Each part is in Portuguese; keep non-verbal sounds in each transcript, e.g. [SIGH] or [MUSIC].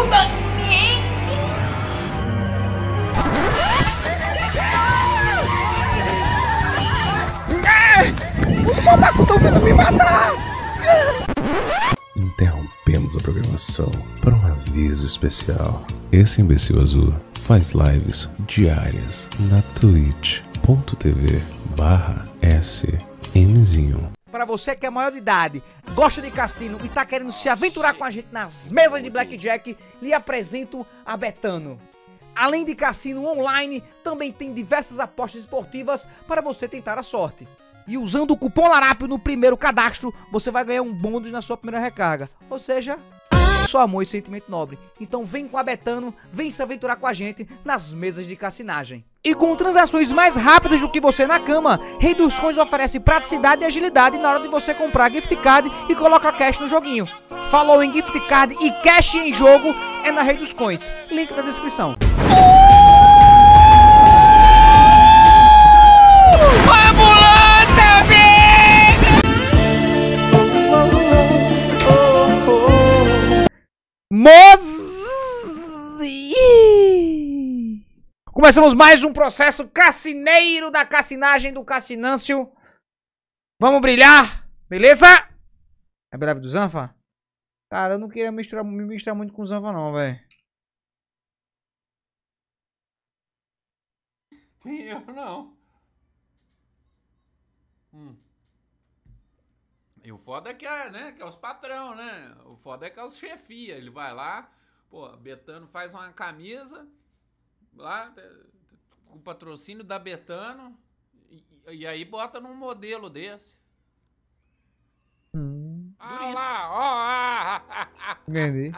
ajuda! Os soldados estão vindo me matar! Interrompemos a programação para um aviso especial. Esse imbecil azul faz lives diárias na twitch.tv barra smzinho. Para você que é maior de idade, gosta de cassino e tá querendo se aventurar com a gente nas mesas de blackjack, lhe apresento a Betano. Além de cassino online, também tem diversas apostas esportivas para você tentar a sorte. E usando o cupom Larápio no primeiro cadastro, você vai ganhar um bônus na sua primeira recarga. Ou seja, só amor e sentimento nobre. Então vem com a Betano, vem se aventurar com a gente nas mesas de cassinagem. E com transações mais rápidas do que você na cama, Rei dos Coins oferece praticidade e agilidade na hora de você comprar gift card e colocar cash no joguinho. Falou em gift card e cash em jogo, é na Rei dos Coins. Link na descrição. Mozi! Começamos mais um processo cassineiro da cassinagem do Cassinâncio. Vamos brilhar, beleza? É breve do Zanfa? Cara, eu não queria misturar, me misturar muito com o Zanfa não, velho. [LAUGHS] Eu não. Hum. E o foda é que é, né, que é os patrão, né? O foda é que é os chefia. Ele vai lá, pô, Betano faz uma camisa lá com patrocínio da Betano e, e aí bota num modelo desse. Hum. Ah, ó, Entendi.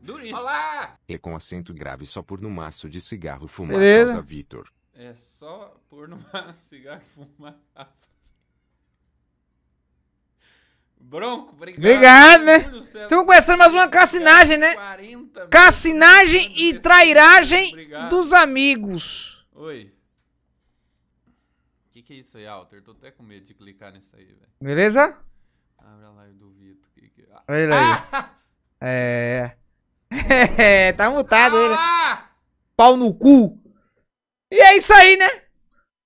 Duríssimo. Olá! E com acento grave só por no maço de cigarro fumar Beleza. Vitor. É só por no maço de cigarro fumar casa. Bronco, obrigado. Obrigado, né? Estamos começando mais uma cassinagem, né? Cassinagem e trairagem obrigado. dos amigos. Oi. O que, que é isso aí, Alter? Tô até com medo de clicar nisso aí, velho. Beleza? Abre a live do Vitor. Que que... Ah. Olha aí. Ah! É. [LAUGHS] é tá mutado ah! ele. Pau no cu. E é isso aí, né?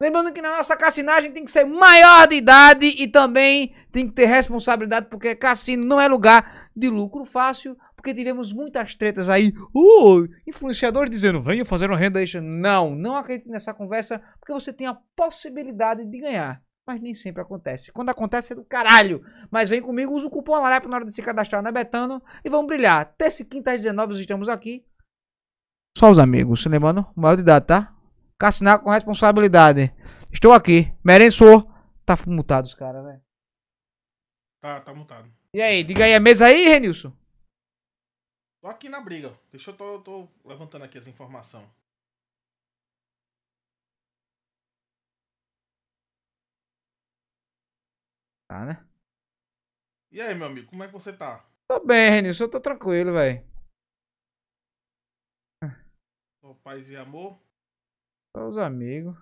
Lembrando que na nossa cassinagem tem que ser maior de idade e também tem que ter responsabilidade, porque cassino não é lugar de lucro fácil, porque tivemos muitas tretas aí. Uh, influenciadores dizendo, venha fazer uma renda extra. Não, não acredite nessa conversa, porque você tem a possibilidade de ganhar. Mas nem sempre acontece. Quando acontece é do caralho. Mas vem comigo, usa o cupom LAREP na hora de se cadastrar na Betano e vamos brilhar. Terça e quinta às 19 estamos aqui. Só os amigos, lembrando, maior de idade, tá? Cassinar com responsabilidade. Estou aqui. Merençou. Tá mutado os caras, velho. Tá, tá mutado. E aí, diga aí a mesa aí, Renilson. Tô aqui na briga. Deixa eu tô, tô levantando aqui as informações. Tá, né? E aí, meu amigo, como é que você tá? Tô bem, Renilson, eu tô tranquilo, velho. Paz e amor. Só os amigos.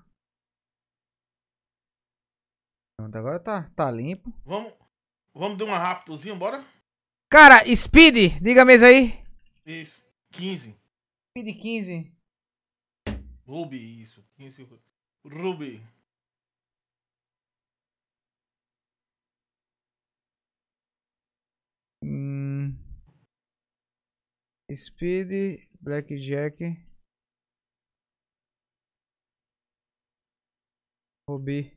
Pronto, agora tá, tá limpo. Vamos, vamos dar uma rápidozinha, bora? Cara, Speed, diga a mesa aí. Isso, 15. Speed 15. Ruby, isso, 15. Ruby. Hum. Speed, Blackjack. Rubi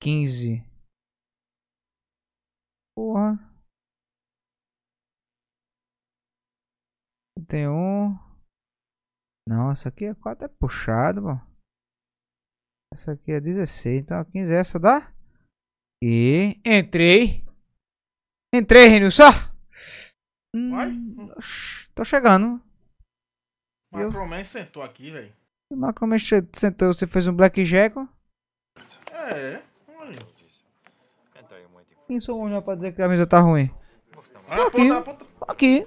quinze. Porra. Tem um. Nossa, aqui é quatro é puxado, mano. Essa aqui é 16, então 15 é essa dá. E entrei. Entrei, só. Hum, Tô chegando. O Macroman sentou aqui, velho. Macromen Macroman sentou, você fez um blackjack? É, é. Quem sou eu pra dizer que a mesa tá ruim? Ah, aqui, aponta, aqui.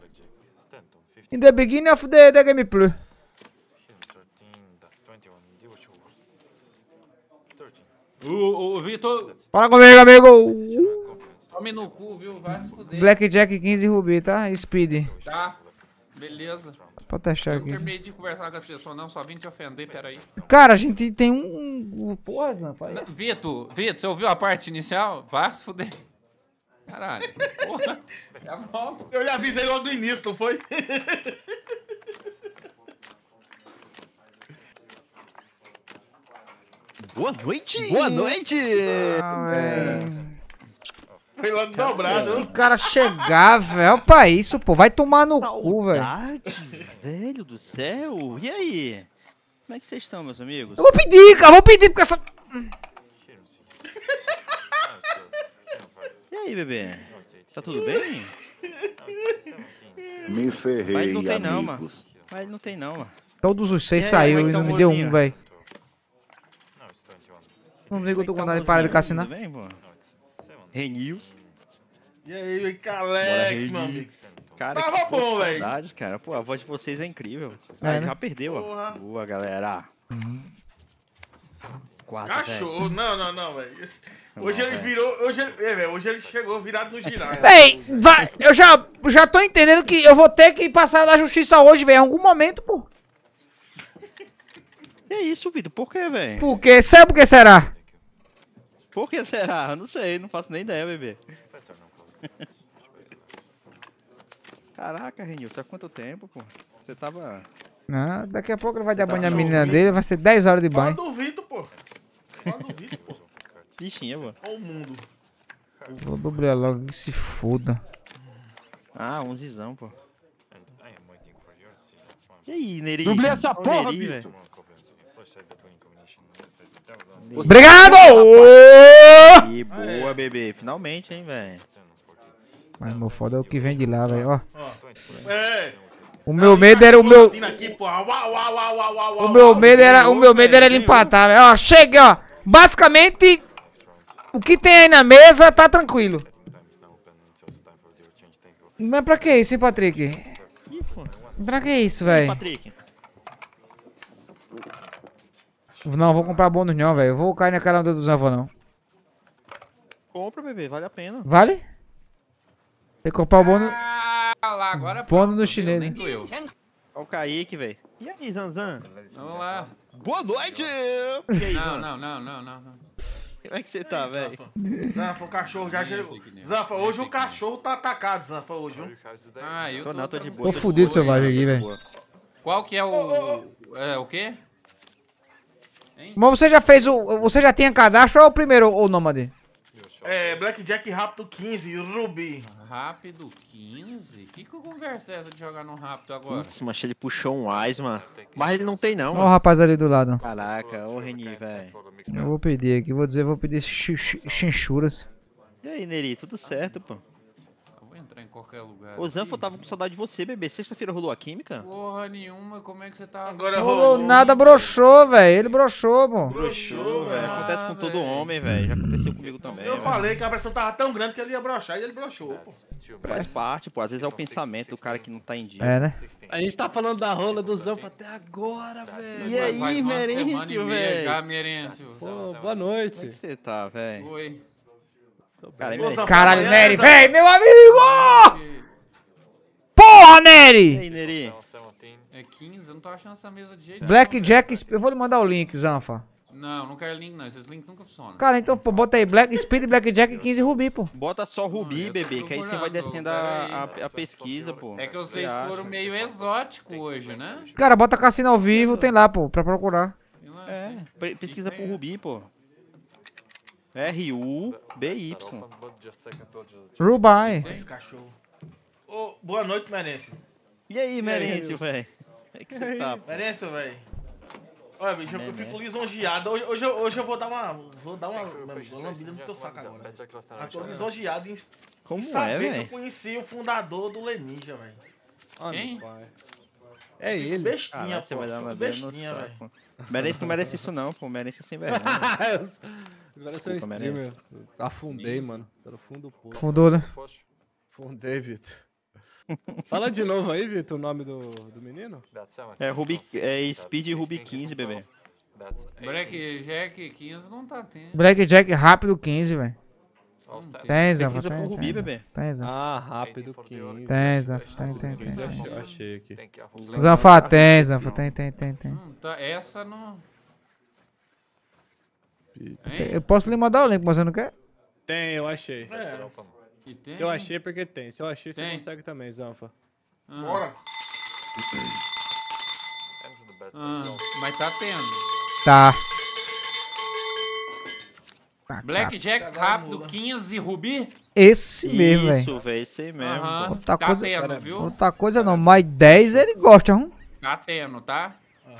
In the beginning of the, the gameplay. O, o Vitor. Fala comigo, amigo! Tome no cu, viu? Vai se fuder. Blackjack 15 Rubi, tá? Speed. Tá. Beleza. Pode deixar aqui. Eu não terminei de conversar com as pessoas, não. Só vim te ofender, peraí. Cara, a gente tem um. Porra, rapaz. Não, Vitor, Vitor, você ouviu a parte inicial? Vá se fuder. Caralho. Porra. [LAUGHS] Tá já volto. Eu lhe avisei logo no início, não foi? Boa noite! Boa noite! Ah, é. Foi logo dobrado. Esse cara chegar, velho, é pra isso, pô. Vai tomar no Saudade, cu, velho. Velho do céu. E aí? Como é que vocês estão, meus amigos? Eu vou pedir, cara. Eu vou pedir porque essa... E aí, bebê? Tá tudo bem? Me ferrei, Mas não tem amigos. não, mano. Mas não tem não, mano. Todos os seis saiu é e tá não me deu um, velho. Não ligo, eu tô com vontade de parar de cassinar. Tudo bem, Renils. E aí, Calex, meu amigo. Cara, Tava bom, velho. cara. Pô, a voz de vocês é incrível. Ah, é, né? Já perdeu, Porra. ó. Boa, galera. Uhum. Quatro, Cachorro. Véio. Não, não, não, velho. Hoje não, ele véio. virou. Hoje ele, é, véio, hoje ele chegou virado no girar. Véi, vai, eu já, já tô entendendo que eu vou ter que passar na justiça hoje, velho. Em algum momento, pô. É isso, Vitor. Por quê, velho? Por quê? Sabe por que será? Por que será? Eu não sei, não faço nem ideia, bebê. Caraca, Renil, isso há quanto tempo, pô? Você tava. Não, daqui a pouco ele vai Você dar banho na menina dele, vai ser 10 horas de banho. Fala do Vitor, pô. Fala do pô. Bichinha, pô. Olha o mundo. Vou dobrar logo que se foda. Ah, onzizão, pô. É, é e aí, Neri? Dublei essa porra, Vitor. Obrigado! Que tá boa, bebê. Finalmente, hein, velho. Mas meu foda é o que vem de lá, velho. Ó. O meu medo era o meu. O meu medo era, o meu medo era ele empatar, velho. Ó, chega, ó. Basicamente, o que tem aí na mesa tá tranquilo. Mas pra que isso, hein, Patrick? Pra que isso, velho? Patrick. Não, vou comprar bônus não, velho. Eu vou cair na cara dos avô não. Compra, bebê. Vale a pena. Vale? Tem que comprar o bônus... Ah, lá, agora é Bônus no chinês, né? Olha o Kaique, velho. E aí, Zanzan? Vamos lá. Boa noite! Aí, não, não, não, não, não, Como é que você tá, velho? Zanfa, o cachorro já chegou. Zanfa, hoje o cachorro tá atacado, Zanfa, hoje, viu? Ah, eu tô, tô, não, tô de boa. Tô fudido, vibe aqui, velho. Qual que é o... É o quê? Hein? Mas você já fez o... Você já tinha cadastro ou é o primeiro, o Nômade? É, Blackjack Rápido 15, Ruby. Rápido 15? Que, que conversa é essa de jogar no Rápido agora? Putz, mas ele puxou um Ais, mano. Mas ele não tem, não. Olha o rapaz ali do lado. Caraca, ô Reni, velho. Eu vou pedir aqui, vou dizer, vou pedir chinchuras. E aí, Neri, tudo certo, pô? entrar em qualquer lugar. Ô, Zanfo, eu tava com saudade de você, bebê. Sexta-feira rolou a química? Porra nenhuma, como é que você tava. Tá? agora rolou? Nada, broxou, velho. Ele broxou, pô. Broxou, velho. Acontece com todo homem, velho. Já aconteceu comigo também. Eu véio. falei que a pressão tava tão grande que ele ia broxar e ele broxou, pô. Faz parte, pô. Às vezes é o então, pensamento do cara que não tá em dia. É, né? A gente tá falando da rola do Zanfo até agora, tá, velho. E aí, Merêncio, velho? Já, Merêncio. Pô, boa noite. Como é que você tá, velho? Oi. Nery. Caralho, Nery, véi, meu amigo! Porra, Nery! E aí, Nery? É 15, eu não tô achando essa mesa de jeito Blackjack, eu vou lhe mandar o link, Zanfa. Não, não quero link não, esses links nunca funcionam. Cara, então pô, bota aí Black, Speed, Blackjack e 15 Rubi, pô. Bota só Rubi, bebê, que aí você vai descendo a, a, a, pesquisa, pô. É que vocês foram meio exótico hoje, né? Cara, bota Cassino ao vivo, tem lá, pô, pra procurar. É, pesquisa por Rubi, pô. R-U-B-Y. Rubai. boa noite, Merencio. E aí, Merencio, velho? É tá, Merencio, velho. Olha, bicho, eu fico lisonjeado. Hoje, hoje, hoje eu vou dar uma, vou dar uma, é uma lambida no teu saco agora. Eu tô né? lisonjeado em, Como em é, saber é, que eu conheci o fundador do Leninja, velho. Quem? É ele. Bestinha, ah, pô. Bestinha, velho. Merece, não merece isso não, pô. Merece sem vergonha. [LAUGHS] Parece um streamer. Afundei, mano. Pelo fundo do poço. Fundou, né? Fundei, Vitor. Fala de novo aí, Vitor, o nome do, do menino. É, Rubi, é Speed Ruby 15, bebê. Blackjack 15 não tá tendo. Blackjack rápido 15, velho. Tem, Zé. Tem, Zé, pro Rubi, bebê. Tem, Zé. Ah, rápido 15. Tem, Zé. Tem, tem, tem. Achei aqui. Zanfa, tem, Zanfa. Tem, tem, tem, tem. Tá, essa não eu posso lhe mandar o link, mas você não quer? Tem, eu achei. É. E tem? Se eu achei, é porque tem. Se eu achei, tem. você consegue também, Zanfa. Ah. Bora! Ah, mas tá tendo. Tá. tá Blackjack tá rápido, 15 rubi? Esse mesmo, velho. Isso, velho, esse mesmo. Uhum. Outra tá coisa, tendo, viu? Outra coisa não, mais 10 ele gosta, hum? Tá tendo, tá? Uhum.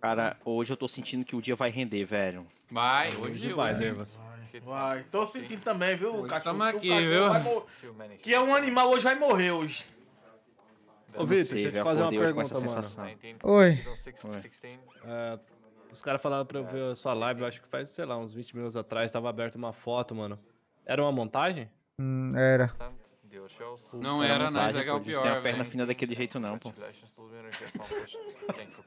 Cara, hoje eu tô sentindo que o dia vai render, velho. Vai, hoje, hoje vai, vai, né? Vai, vai. Tô sentindo também, viu, hoje cachorro? Estamos aqui, viu? Que é um animal, hoje vai morrer hoje. Ô, Vitor, deixa eu te fazer uma pergunta, mano. Ah, Oi. Então, Oi. É, os caras falaram pra eu ver a sua live, eu acho que faz, sei lá, uns 20 minutos atrás, tava aberta uma foto, mano. Era uma montagem? Hum, era. Não era, mas é o pior. Não tem a né? perna fina daquele jeito, não, pô.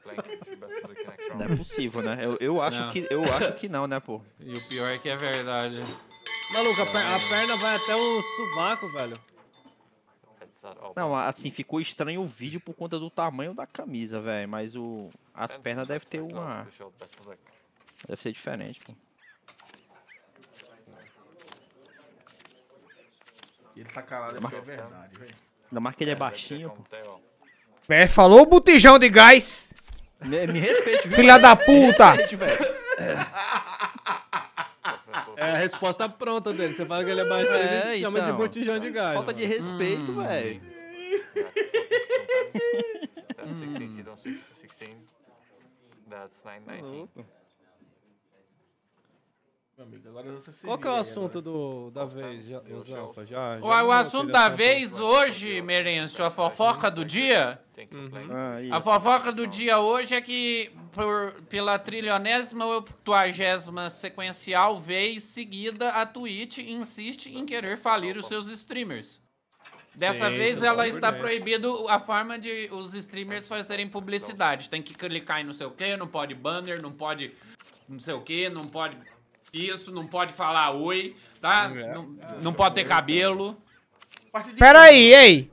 É não é possível, né? Eu, eu, acho Que, eu acho que não, né, pô? E o pior é que é verdade. Maluco, a, per a perna vai até o sovaco, velho. Não, assim, ficou estranho o vídeo por conta do tamanho da camisa, velho. Mas o... as pernas devem ter uma. Deve ser diferente, pô. Ele tá calado é porque é verdade, velho. Ainda mais que ele é baixinho, pô. Pé, falou o botijão de gás! Me, me respeite, viu? Filha da puta! Me respeite, É a resposta pronta dele. Você fala que ele é baixinho, é, ele chama de então. botijão de gás. Falta mano. de respeito, hum. velho. That's 16, you don't 16. That's 19. Tá Amigo, agora Qual que é o assunto do, da vez, é já, Já, já, o, o assunto da vez hoje, Merencio, uhum. ah, a fofoca do dia. Uhum. a fofoca do dia hoje é que por, pela trilionésima ou tuagésima sequencial vez seguida, a Twitch insiste em querer falir os seus streamers. Dessa Sim, vez é ela está proibido a forma de os streamers fazerem publicidade. Tem que clicar em não sei o que, não pode banner, não pode não sei o que, não pode isso, não pode falar oi, tá? É. não, não pode ter cabelo. Peraí, ei.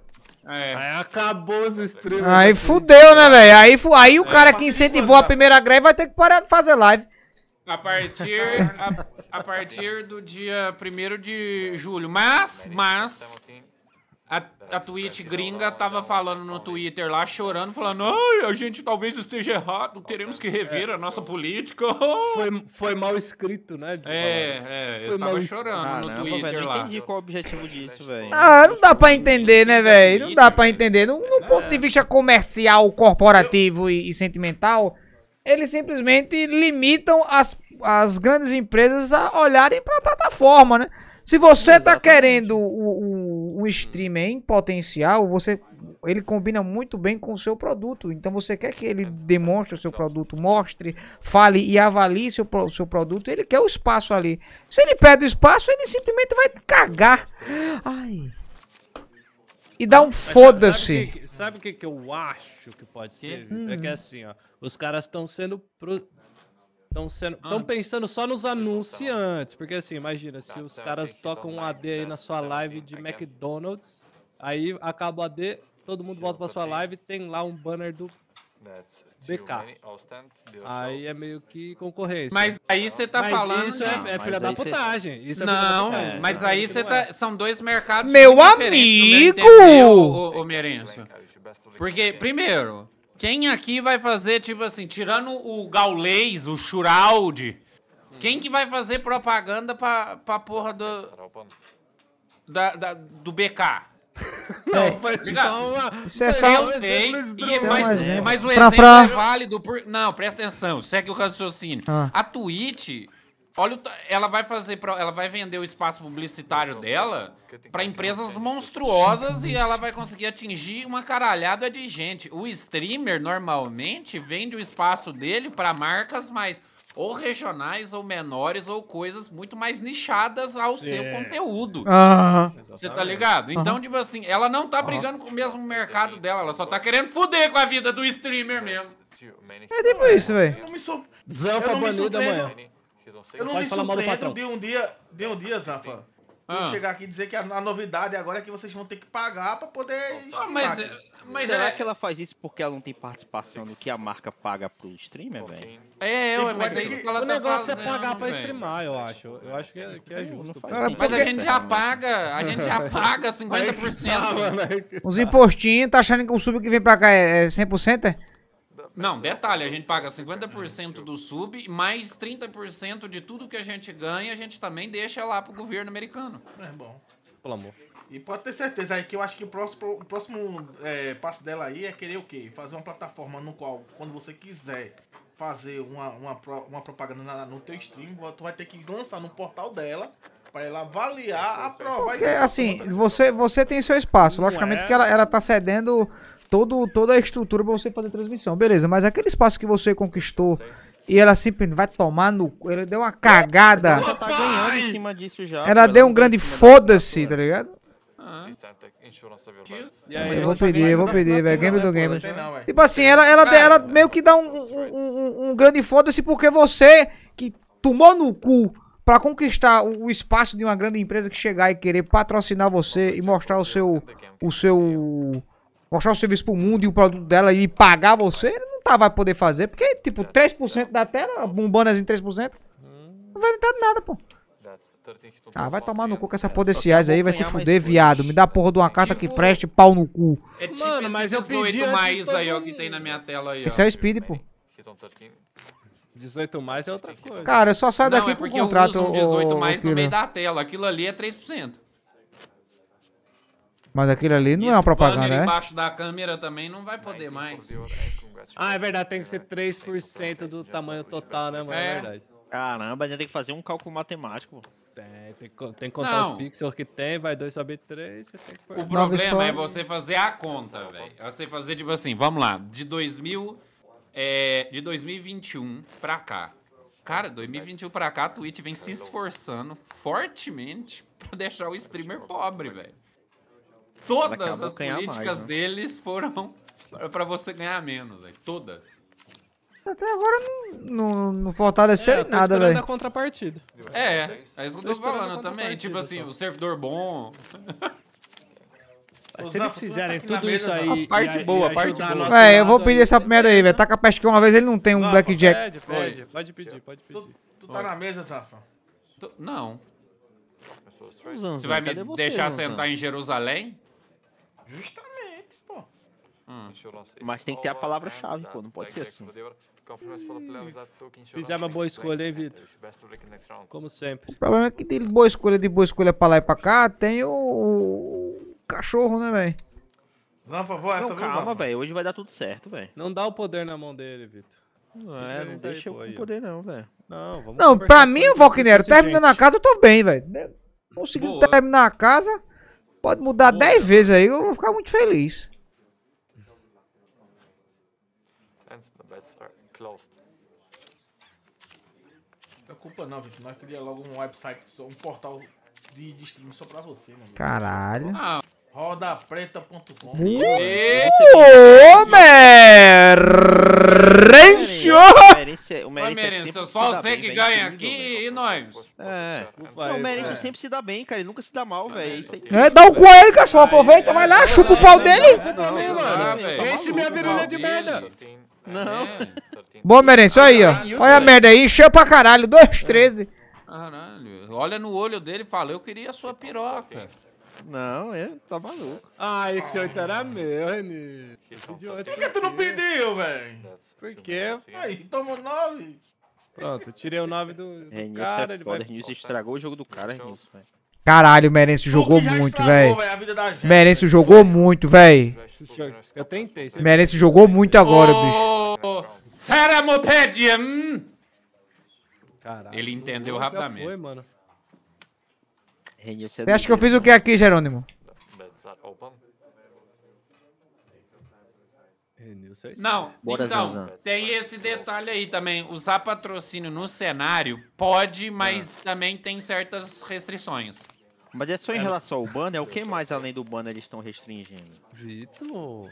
É. Aí acabou os streams. Aí fudeu, né, velho? Aí, aí o é. cara que incentivou a primeira greve vai ter que parar de fazer live. A partir, a, a partir do dia 1 de julho. Mas, mas, a, a Twitch gringa tava falando no Twitter lá, chorando, falando: Ai, a gente talvez esteja errado, teremos que rever é. a nossa política. Foi, [LAUGHS] foi mal escrito, né? É, é, eu foi tava chorando ah, no não, Twitter lá. Eu Não entendi qual o objetivo disso, velho. Ah, não dá pra entender, né, velho? Não dá pra entender. No, no é. ponto de vista comercial, corporativo e, e sentimental, eles simplesmente limitam as, as grandes empresas a olharem pra plataforma, né? Se você tá Exatamente. tá querendo o, o, o streamer em potencial, você ele combina muito bem com o seu produto. Então você quer que ele demonstre o seu produto, mostre, fale e avalie seu, seu produto. Ele quer o espaço ali. Se ele perde o espaço, ele simplesmente vai cagar. Ai. E dá um foda-se. Sabe o que, que, eu acho que pode ser? Hum. É que hum. assim, ó, os caras estão sendo. Pro Estão pensando só nos anunciantes, porque assim, imagina, se os caras tocam um AD aí né? na sua live de McDonald's, aí acaba o AD, todo mundo volta pra sua live tem lá um banner do BK. Aí é meio que concorrência. Mas aí você tá mas falando. Isso é, é, é filha da putagem. Isso é não, mas aí você tá. São dois mercados. Meu amigo! Ô, Meirenço. Porque, primeiro. Quem aqui vai fazer, tipo assim, tirando o Gaulês, o Churaldi, quem que vai fazer propaganda pra, pra porra do. Da, da do BK? [LAUGHS] É. Não, é, isso, uma, isso é só eu sei, e, mas, um mas o exemplo Fra -fra. é válido por. Não, presta atenção, segue o raciocínio. Ah. A Twitch Olha, ela vai fazer, ela vai vender o espaço publicitário dela para empresas monstruosas e ela vai conseguir atingir uma caralhada de gente. O streamer normalmente vende o espaço dele para marcas mais ou regionais ou menores ou coisas muito mais nichadas ao Sim. seu conteúdo. Uhum. Você tá ligado? Então, tipo assim, ela não tá brigando com o mesmo mercado dela, ela só tá querendo fuder com a vida do streamer mesmo. É tipo isso, velho. Zanfa banida, Amanhã. Eu não Pode me mal do surpreendo patrão. de um dia, de um dia, Zafa. Ah. chegar aqui e dizer que a, a novidade agora é que vocês vão ter que pagar pra poder ah, mas, streamar. É, mas Será é... que ela faz isso porque ela não tem participação no que a marca paga pro streamer, velho? É, tipo, mas é, é isso que ela O tá negócio é pagar pra streamar, eu acho. Eu acho que é, que é justo. faz Mas a né, gente já paga, a gente já paga 50%. É tá, Os impostinhos, tá achando que o sub que vem pra cá é é 100%? é? Não, detalhe, a gente paga 50% do sub, mais 30% de tudo que a gente ganha, a gente também deixa lá pro governo americano. É bom. Pelo amor. E pode ter certeza aí que eu acho que o próximo, o próximo é, passo dela aí é querer o quê? Fazer uma plataforma no qual, quando você quiser fazer uma, uma, uma propaganda na, no teu stream, tu vai ter que lançar no portal dela para ela avaliar, aprovar. Porque, e... assim, você, você tem seu espaço. logicamente é? que ela, ela tá cedendo todo, toda a estrutura para você fazer transmissão. Beleza, mas aquele espaço que você conquistou e ela sempre vai tomar no. Ela deu uma cagada. Ela tá ganhando em cima disso já. Ela, deu um grande foda-se, tá ligado? Ah. Eu vou pedir, eu vou pedir, velho. Game do né? game. Tipo assim, ela, ela, ela meio que dá um, um, um, um grande foda-se porque você que tomou no cu para conquistar o, espaço de uma grande empresa que chegar e querer patrocinar você e mostrar o seu o seu mostrar o serviço pro mundo e o produto dela e pagar você, ele não tá, vai poder fazer, porque, tipo, 3% é, é da tela, bombando as em 3%, não vai dar nada, pô. Ah, vai tomar no cu com essa é, porra desse IAS aí, vai se fuder, viado. Me dá a porra de uma carta que preste, pau no cu. É tipo Mano, mas eu pedi mais aí, ó, que tem na minha tela aí, ó. Esse é o Speed, pô. 18 mais é outra coisa. Cara, eu só saio daqui não, é com o contrato. Eu uso um 18 mais no meio da tela, aquilo ali é 3%. Mas aquele ali não é uma propaganda, né? embaixo da câmera também não vai poder então mais. Né? Ah, é verdade, tem que né? ser 3% do tamanho total, né, mano? É, verdade. Caramba, a gente tem que fazer um cálculo matemático. Tem, tem, tem que contar não. os pixels que tem, vai 2 sobre 3, você tem que... O problema é você fazer a conta, velho. É você fazer, tipo assim, vamos lá, de 2000... É, de 2021 pra cá. Cara, 2021 pra cá, a Twitch vem se esforçando fortemente pra deixar o streamer pobre, velho todas as políticas mais, né? deles foram [LAUGHS] para você ganhar menos, velho. Todas. Até agora não, não, não fortaleceu é, nada, velho. a contrapartida. É, é isso que eu tô, tô falando também. Tipo assim, só. o servidor bom. Mas se eles fizerem tá tudo isso aí. A parte e, boa, a parte boa. Véi, eu vou pedir essa primeira aí, velho. com a peste que uma vez ele não tem um Zafa, blackjack. Pede, pode, pode pedir, pode pedir. Tu, tu tá na mesa, Zafa? Tu, não. Você vai me deixar sentar em Jerusalém? Justamente, pô. Hum. Mas tem que ter a palavra-chave, pô, não pode ser assim. É Fizemos uma boa escolha, hein, né, Vitor? Como sempre. O problema é que tem boa escolha de boa escolha pra lá e pra cá, tem o, o cachorro, né, velho? Não, por essa não, calma, velho. Hoje vai dar tudo certo, velho. Não dá o poder na mão dele, Vitor. Não é, não deixa eu com poder, não, velho. Não, vamos Não, pra mim, o Valquinero, terminando a casa, eu tô bem, velho. Conseguindo terminar a casa. Pode mudar 10 hum. vezes aí, eu vou ficar muito feliz. Não é culpa não, gente. Nós queria logo um website, um portal de, de streaming só pra você, né? Caralho. Ah. Rodapreta.com. É Ô, Merencio! É, o Merencio só você que ganha aqui e nós. É. O Merencio sempre se dá bem, cara. Ele nunca se dá mal, é, velho. É, dá um com ele, cachorro. Aproveita, vai lá, chupa o pau dele. Enche minha virilha de merda. Não. Bom, Merencio, aí, ó. Olha a merda aí, encheu pra caralho. 2,13. Caralho. Olha no olho dele e fala, eu queria a sua piroca. Não, ele tá maluco. Ah, esse 8 era meu, Reni. Por que tu não pediu, velho? Por quê? Aí, tomou 9. Pronto, tirei o 9 do, do cara. É ele vai... estragou o jogo do cara, Renilson, Caralho, o Merencio jogou muito, velho. Merencio jogou muito, velho. Eu tentei. Merencio jogou muito agora, oh, bicho. Caralho. Ele entendeu rapidamente. Foi, mano. Você acha que eu fiz o que aqui, Jerônimo? É Não, Bora então, tem esse detalhe aí também. Usar patrocínio no cenário pode, mas é. também tem certas restrições. Mas é só em é. relação ao banner? É o que mais além do banner eles estão restringindo? Vitor...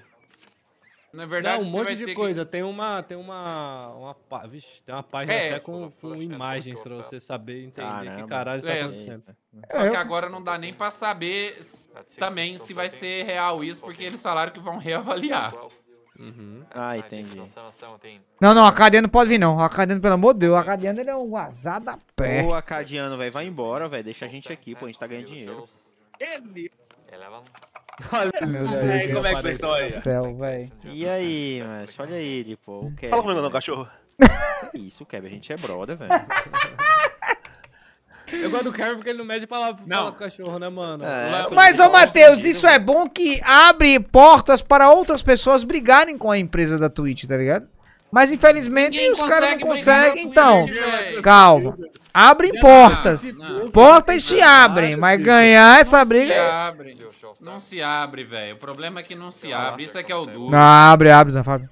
Na verdade, não, um monte de coisa. Que... Tem uma. Tem uma. uma vixe, tem uma página é, até com, com é imagens para tá. você saber entender Caramba. Tá é. é, que caralho está é, acontecendo. Só que agora não dá nem para saber tá também se vai ser real isso, porque eles falaram que vão reavaliar. Uhum. Ah, entendi. Não, não, cadena Acadiano pode vir não. a Acadiano, pelo amor de Deus, o Acadiano ele é um azar da pé. Ô, Acadiano, velho, vai embora, velho. Deixa a gente aqui, pô. A gente tá ganhando dinheiro. Ele! Olha aí, como é que vocês aí? Céu, E aí, mas olha aí, tipo, o Kevin. Fala comigo não, né? cachorro. isso, o Kevin, a gente é brother, velho. [LAUGHS] Eu gosto do Kevin porque ele não mede palavra pro cachorro, né, mano? É, é mas, ô Matheus, isso né? é bom que abre portas para outras pessoas brigarem com a empresa da Twitch, tá ligado? Mas infelizmente os caras não conseguem, então. Né, calma. Abrem portas. portas se abrem, mas ganhar essa não briga. Se é- abre. Não se abre, velho. O problema é que não se abre. Isso é que é o duro. abre, abre, Zanfábio.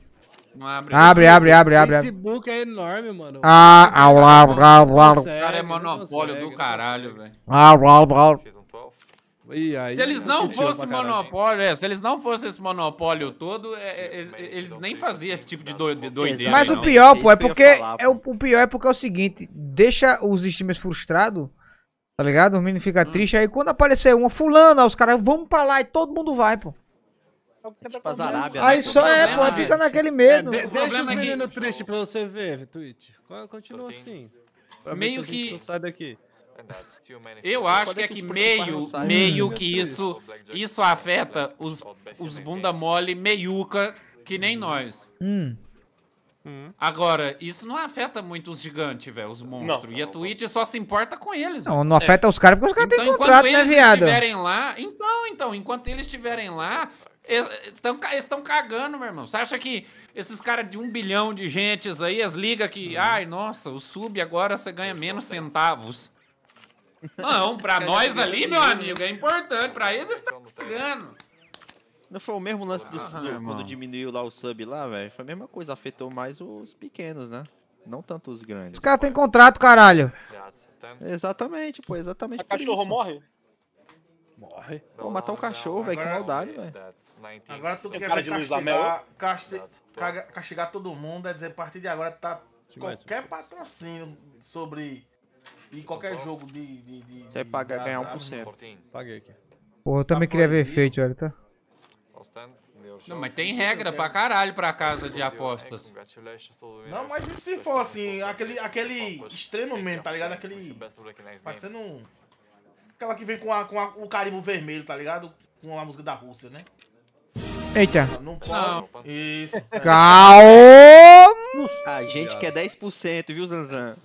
abre, abre, abre, abre, abre. Facebook é enorme, mano. Ah, ah, lá, lá, lá. O cara é monopólio do caralho, velho. Ah, lá, lá. Aí, se eles não fossem monopólio, é, se eles não fossem esse monopólio todo, é, é eles nem faziam esse tipo de doideira. Mas o pior, pô, é porque é o, o pior é porque é o seguinte, deixa os streamers frustrados, tá ligado? O menino fica hum. triste aí quando aparecer uma fulana, os caras vão pra lá e todo mundo vai, pô. É tipo tá as Arábia, né? Aí né? só é, problema, é, pô, fica naquele medo. de, deixa os meninos é que... Tipo tristes pra você ver, Twitch. Continua assim. Meio que. Sai daqui. Eu acho que é que meio, meio né? que isso, isso é afeta os, os bunda mole meiuca que nem hum. nós. Hum. hum. Agora, isso não afeta muito os gigantes, velho, os monstros. e a Twitch só se importa com eles. Não, não afeta é. os caras porque os caras então, têm contrato, né, viado? estiverem lá, então, então, enquanto eles estiverem lá, eles estão cagando, meu irmão. Você acha que esses caras de um bilhão de gentes aí, as ligas que, hum. ai, nossa, o sub agora você ganha menos centavos. Não, pra nós ali, meu amigo, é importante. Pra eles, está pagando. Não foi o mesmo lance do, ah, do quando diminuiu lá o sub lá, velho? Foi a mesma coisa, afetou mais os pequenos, né? Não tanto os grandes. Os caras têm contrato, caralho. Tá- exatamente, pô, exatamente. O cachorro isso. morre? Morre. Pô, matar o cachorro, velho, que maldade, é, velho. Agora tu é quer castigar, castigar, castigar, todo mundo, é dizer, a partir de agora tá qualquer patrocínio sobre em qualquer jogo de. de, de, é de é pagar, ganhar 1%. Paguei aqui. Pô, eu também tá queria ver efeito, olha, tá? Não, mas tem regra pra caralho pra casa de né? apostas. Não, mas e se for assim, aquele, aquele extremamente, tá ligado? Aquele. Parecendo um. Aquela que vem com, a, com a, o carimbo vermelho, tá ligado? Com a música da Rússia, né? Eita. Não pode. Não. Isso. Calma! A gente quer 10%, viu, Zanzan?